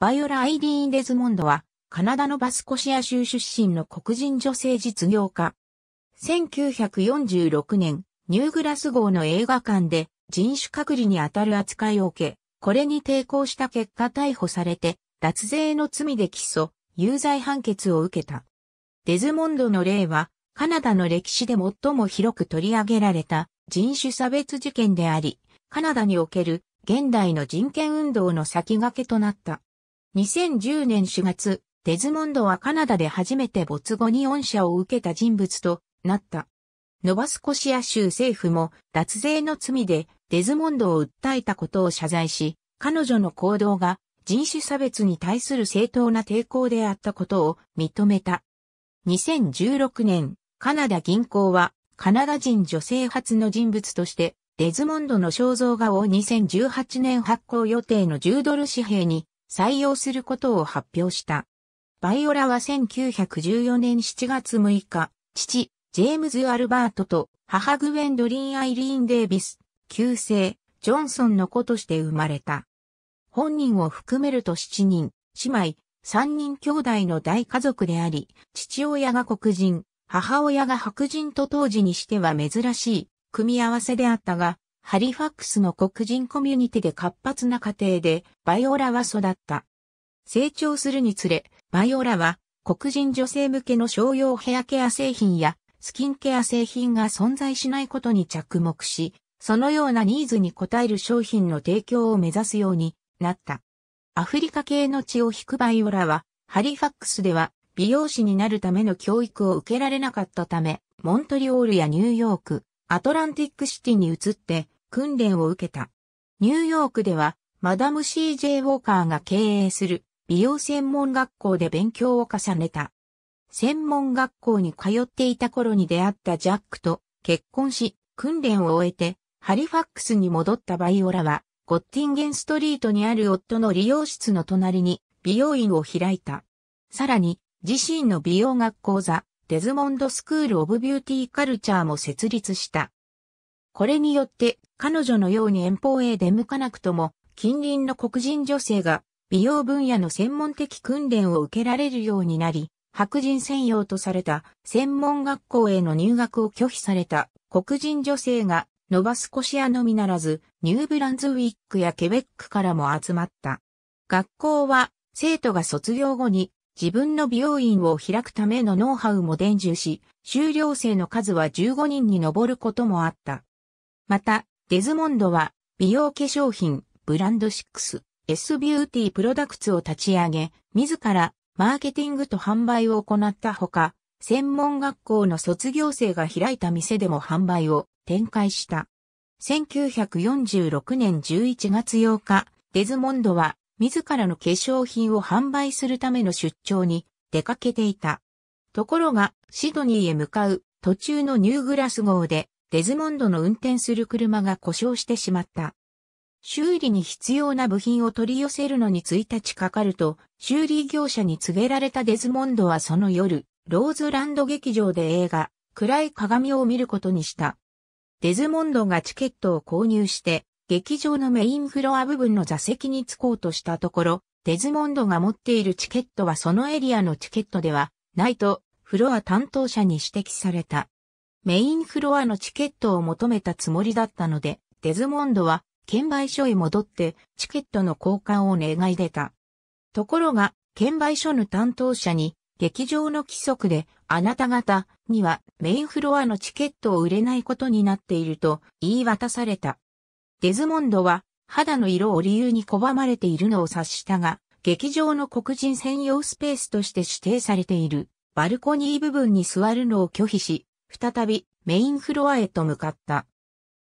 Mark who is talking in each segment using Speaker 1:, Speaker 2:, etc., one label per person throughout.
Speaker 1: バイオラ・アイディーン・デズモンドは、カナダのバスコシア州出身の黒人女性実業家。1946年、ニューグラス号の映画館で人種隔離にあたる扱いを受け、これに抵抗した結果逮捕されて、脱税の罪で起訴、有罪判決を受けた。デズモンドの例は、カナダの歴史で最も広く取り上げられた人種差別事件であり、カナダにおける現代の人権運動の先駆けとなった。2010年4月、デズモンドはカナダで初めて没後に恩赦を受けた人物となった。ノバスコシア州政府も脱税の罪でデズモンドを訴えたことを謝罪し、彼女の行動が人種差別に対する正当な抵抗であったことを認めた。2016年、カナダ銀行はカナダ人女性初の人物としてデズモンドの肖像画を2018年発行予定の10ドル紙幣に採用することを発表した。バイオラは1914年7月6日、父、ジェームズ・アルバートと母グウェンドリン・アイリーン・デイビス、旧姓、ジョンソンの子として生まれた。本人を含めると7人、姉妹、3人兄弟の大家族であり、父親が黒人、母親が白人と当時にしては珍しい組み合わせであったが、ハリファックスの黒人コミュニティで活発な家庭で、バイオラは育った。成長するにつれ、バイオラは黒人女性向けの商用ヘアケア製品やスキンケア製品が存在しないことに着目し、そのようなニーズに応える商品の提供を目指すようになった。アフリカ系の血を引くバイオラは、ハリファックスでは美容師になるための教育を受けられなかったため、モントリオールやニューヨーク、アトランティックシティに移って、訓練を受けた。ニューヨークでは、マダム C.J. ウォーカーが経営する美容専門学校で勉強を重ねた。専門学校に通っていた頃に出会ったジャックと結婚し、訓練を終えて、ハリファックスに戻ったバイオラは、ゴッティンゲンストリートにある夫の利容室の隣に美容院を開いた。さらに、自身の美容学講座、デズモンドスクールオブビューティーカルチャーも設立した。これによって彼女のように遠方へ出向かなくとも近隣の黒人女性が美容分野の専門的訓練を受けられるようになり、白人専用とされた専門学校への入学を拒否された黒人女性がノバスコシアのみならずニューブランズウィックやケベックからも集まった。学校は生徒が卒業後に自分の美容院を開くためのノウハウも伝授し、修了生の数は15人に上ることもあった。また、デズモンドは、美容化粧品、ブランド 6S ビューティープロダクツを立ち上げ、自らマーケティングと販売を行ったほか、専門学校の卒業生が開いた店でも販売を展開した。1946年11月8日、デズモンドは自らの化粧品を販売するための出張に出かけていた。ところが、シドニーへ向かう途中のニューグラス号でデズモンドの運転する車が故障してしまった。修理に必要な部品を取り寄せるのに1日かかると、修理業者に告げられたデズモンドはその夜、ローズランド劇場で映画、暗い鏡を見ることにした。デズモンドがチケットを購入して、劇場のメインフロア部分の座席に着こうとしたところ、デズモンドが持っているチケットはそのエリアのチケットでは、ないと、フロア担当者に指摘された。メインフロアのチケットを求めたつもりだったので、デズモンドは、券売所へ戻って、チケットの交換を願い出た。ところが、券売所の担当者に、劇場の規則で、あなた方にはメインフロアのチケットを売れないことになっていると言い渡された。デズモンドは肌の色を理由に拒まれているのを察したが、劇場の黒人専用スペースとして指定されているバルコニー部分に座るのを拒否し、再びメインフロアへと向かった。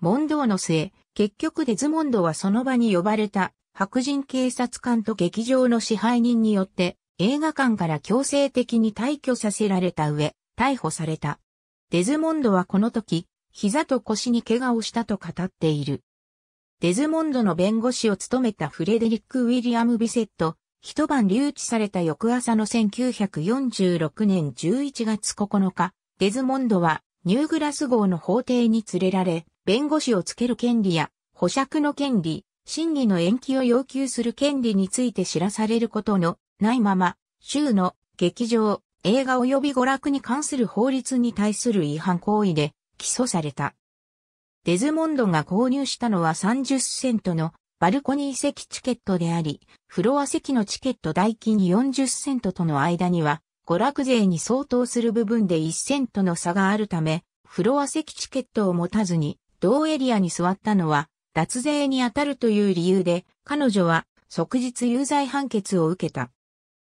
Speaker 1: 問答の末、結局デズモンドはその場に呼ばれた白人警察官と劇場の支配人によって映画館から強制的に退去させられた上、逮捕された。デズモンドはこの時、膝と腰に怪我をしたと語っている。デズモンドの弁護士を務めたフレデリック・ウィリアム・ビセット、一晩留置された翌朝の1946年11月9日、デズモンドはニューグラス号の法廷に連れられ、弁護士をつける権利や保釈の権利、審議の延期を要求する権利について知らされることのないまま、州の劇場、映画及び娯楽に関する法律に対する違反行為で起訴された。デズモンドが購入したのは30セントのバルコニー席チケットであり、フロア席のチケット代金40セントとの間には娯楽税に相当する部分で1セントの差があるため、フロア席チケットを持たずに、同エリアに座ったのは、脱税に当たるという理由で、彼女は即日有罪判決を受けた。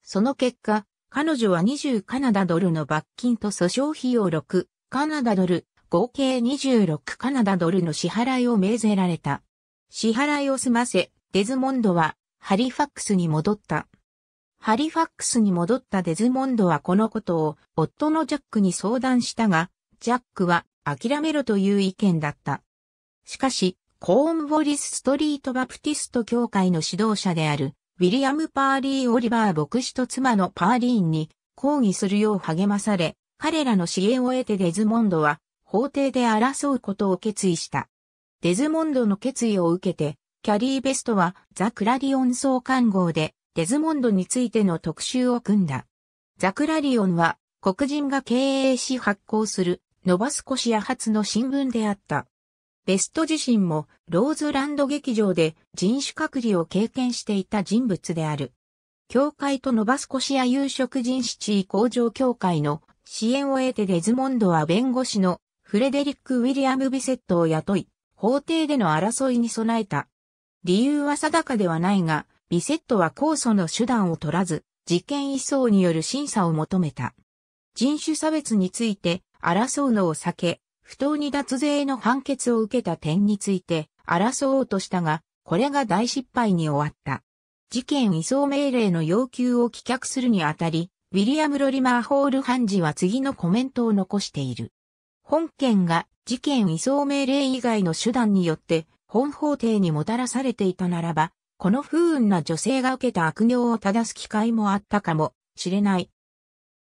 Speaker 1: その結果、彼女は20カナダドルの罰金と訴訟費用6カナダドル、合計26カナダドルの支払いを命ぜられた。支払いを済ませ、デズモンドはハリファックスに戻った。ハリファックスに戻ったデズモンドはこのことを夫のジャックに相談したが、ジャックは諦めろという意見だった。しかし、コーンウォリス・ストリート・バプティスト教会の指導者である、ウィリアム・パーリー・オリバー牧師と妻のパーリーンに抗議するよう励まされ、彼らの支援を得てデズモンドは法廷で争うことを決意した。デズモンドの決意を受けて、キャリー・ベストはザ・クラリオン総看護でデズモンドについての特集を組んだ。ザクラリオンは黒人が経営し発行するノバスコシア発の新聞であった。ベスト自身もローズランド劇場で人種隔離を経験していた人物である。教会とノバスコシア有色人種地位向上協会の支援を得てデズモンドは弁護士のフレデリック・ウィリアム・ビセットを雇い、法廷での争いに備えた。理由は定かではないが、ビセットは控訴の手段を取らず、事件移送による審査を求めた。人種差別について争うのを避け、不当に脱税の判決を受けた点について争おうとしたが、これが大失敗に終わった。事件移送命令の要求を棄却するにあたり、ウィリアム・ロリマー・ホール・判事は次のコメントを残している。本件が事件移送命令以外の手段によって本法廷にもたらされていたならば、この不運な女性が受けた悪行を正す機会もあったかもしれない。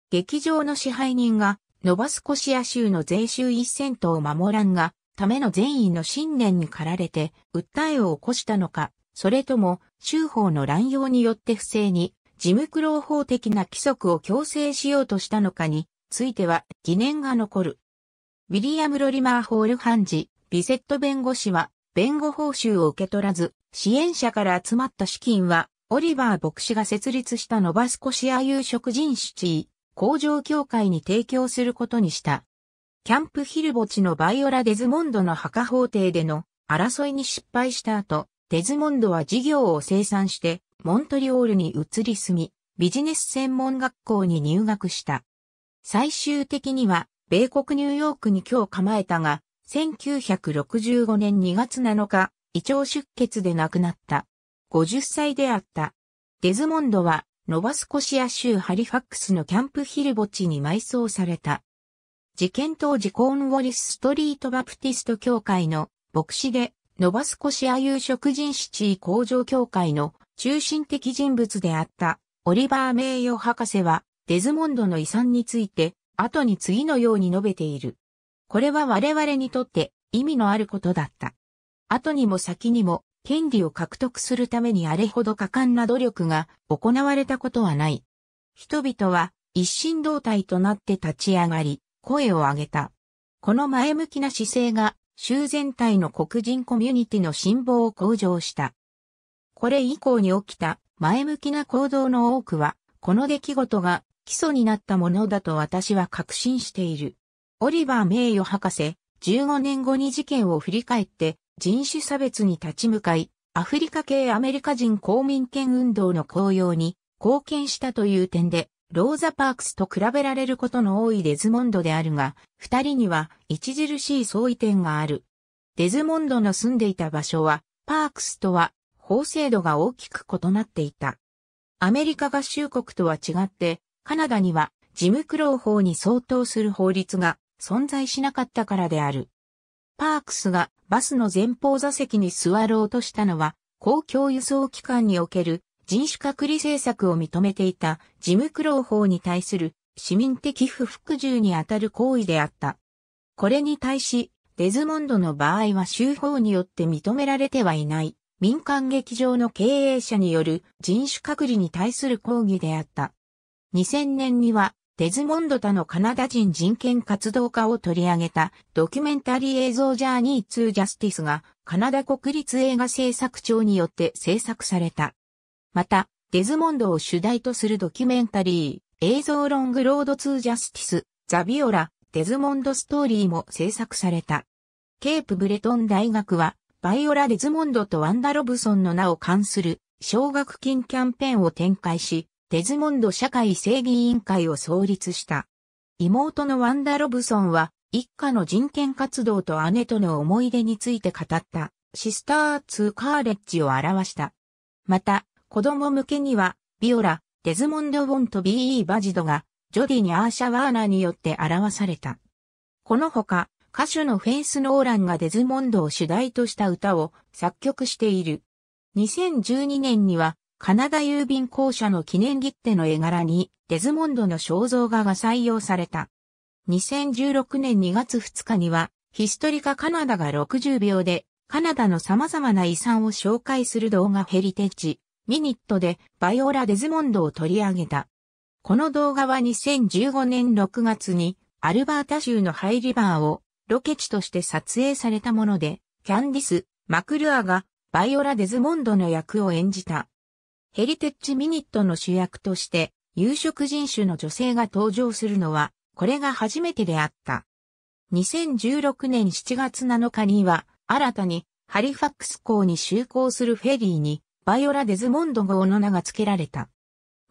Speaker 1: 劇場の支配人が、ノバスコシア州の税収一セとを守らんが、ための善意の信念に駆られて、訴えを起こしたのか、それとも、州法の乱用によって不正に、事務苦労法的な規則を強制しようとしたのかについては疑念が残る。ウィリアム・ロリマー・ホール判事、ビセット弁護士は、弁護報酬を受け取らず、支援者から集まった資金は、オリバー牧師が設立したノバスコシア有色人位工場協会に提供することにした。キャンプヒル墓地のバイオラ・デズモンドの墓法廷での争いに失敗した後、デズモンドは事業を生産して、モントリオールに移り住み、ビジネス専門学校に入学した。最終的には、米国ニューヨークに今日構えたが、1965年2月7日、胃腸出血で亡くなった。50歳であった。デズモンドは、ノバスコシア州ハリファックスのキャンプヒル墓地に埋葬された。事件当時コーンウォリスストリートバプティスト教会の牧師で、ノバスコシア有色人シチー向上協会の中心的人物であったオリバー名誉博士はデズモンドの遺産について後に次のように述べている。これは我々にとって意味のあることだった。後にも先にも権利を獲得するためにあれほど果敢な努力が行われたことはない。人々は一心同体となって立ち上がり、声を上げた。この前向きな姿勢が州全体の黒人コミュニティの辛抱を向上した。これ以降に起きた前向きな行動の多くは、この出来事が基礎になったものだと私は確信している。オリバー名誉博士、15年後に事件を振り返って人種差別に立ち向かい、アフリカ系アメリカ人公民権運動の公用に貢献したという点で、ローザ・パークスと比べられることの多いデズモンドであるが、二人には著しい相違点がある。デズモンドの住んでいた場所は、パークスとは法制度が大きく異なっていた。アメリカ合衆国とは違って、カナダにはジムクロー法に相当する法律が存在しなかったからである。パークスがバスの前方座席に座ろうとしたのは、公共輸送機関における人種隔離政策を認めていたジム・クロー法に対する市民的不服従にあたる行為であった。これに対し、デズモンドの場合は州法によって認められてはいない民間劇場の経営者による人種隔離に対する抗議であった。2000年にはデズモンド他のカナダ人人権活動家を取り上げたドキュメンタリー映像ジャーニー2ジャスティスがカナダ国立映画制作庁によって制作された。また、デズモンドを主題とするドキュメンタリー映像ロングロード2ジャスティス、ザビオラ、デズモンドストーリーも制作された。ケープブレトン大学はバイオラ・デズモンドとワンダ・ロブソンの名を冠する奨学金キャンペーンを展開し、デズモンド社会正義委員会を創立した。妹のワンダ・ロブソンは、一家の人権活動と姉との思い出について語った、シスター・ツー・カーレッジを表した。また、子供向けには、ビオラ、デズモンド・ウォンと B.E. バジドが、ジョディにアーシャ・ワーナーによって表された。このほか、歌手のフェイス・ノーランがデズモンドを主題とした歌を作曲している。2012年にはカナダ郵便公社の記念切手の絵柄にデズモンドの肖像画が採用された。2016年2月2日には、ヒストリカカナダが60秒で、カナダの様々な遺産を紹介する動画ヘリテッジ、ミニットでバイオラ・デズモンドを取り上げた。この動画は2015年6月に、アルバータ州のハイリバーをロケ地として撮影されたもので、キャンディス・マクルアがバイオラ・デズモンドの役を演じた。ヘリテッジミニットの主役として、有色人種の女性が登場するのは、これが初めてであった。2016年7月7日には、新たにハリファックス港に就航するフェリーに、バイオラ・デズモンド号の名が付けられた。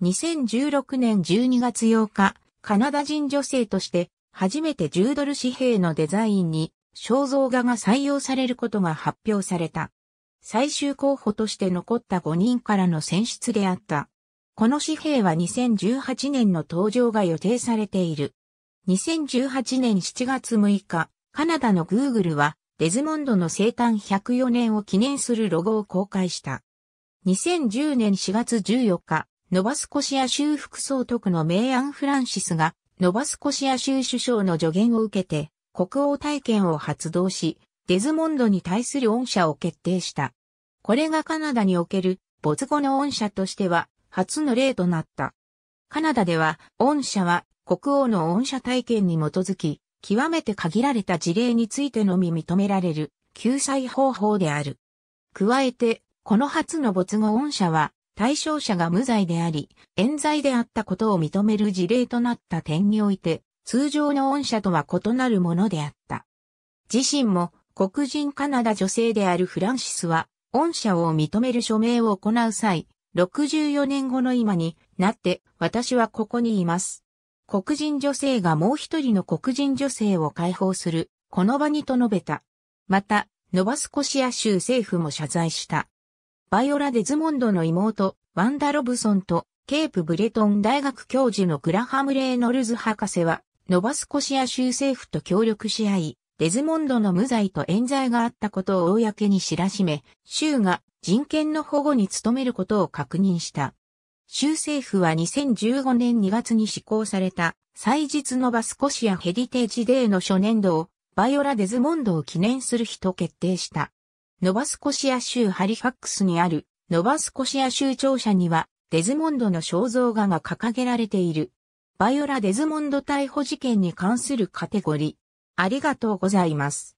Speaker 1: 2016年12月8日、カナダ人女性として、初めて10ドル紙幣のデザインに、肖像画が採用されることが発表された。最終候補として残った5人からの選出であった。この紙幣は2018年の登場が予定されている。2018年7月6日、カナダの Google はデズモンドの生誕104年を記念するロゴを公開した。2010年4月14日、ノバスコシア州副総督のメイアン・フランシスが、ノバスコシア州首相の助言を受けて、国王体験を発動し、デズモンドに対する恩赦を決定した。これがカナダにおける没後の恩赦としては初の例となった。カナダでは恩赦は国王の恩赦体験に基づき、極めて限られた事例についてのみ認められる救済方法である。加えて、この初の没後恩赦は対象者が無罪であり、冤罪であったことを認める事例となった点において、通常の恩赦とは異なるものであった。自身も黒人カナダ女性であるフランシスは、御社を認める署名を行う際、64年後の今になって私はここにいます。黒人女性がもう一人の黒人女性を解放する、この場にと述べた。また、ノバスコシア州政府も謝罪した。バイオラ・デズモンドの妹、ワンダ・ロブソンと、ケープ・ブレトン大学教授のグラハム・レイノルズ博士は、ノバスコシア州政府と協力し合い、デズモンドの無罪と冤罪があったことを公に知らしめ、州が人権の保護に努めることを確認した。州政府は2015年2月に施行された、祭日のバスコシアヘリテージデーの初年度を、バイオラ・デズモンドを記念する日と決定した。ノバスコシア州ハリファックスにある、ノバスコシア州庁舎には、デズモンドの肖像画が掲げられている。バイオラ・デズモンド逮捕事件に関するカテゴリありがとうございます。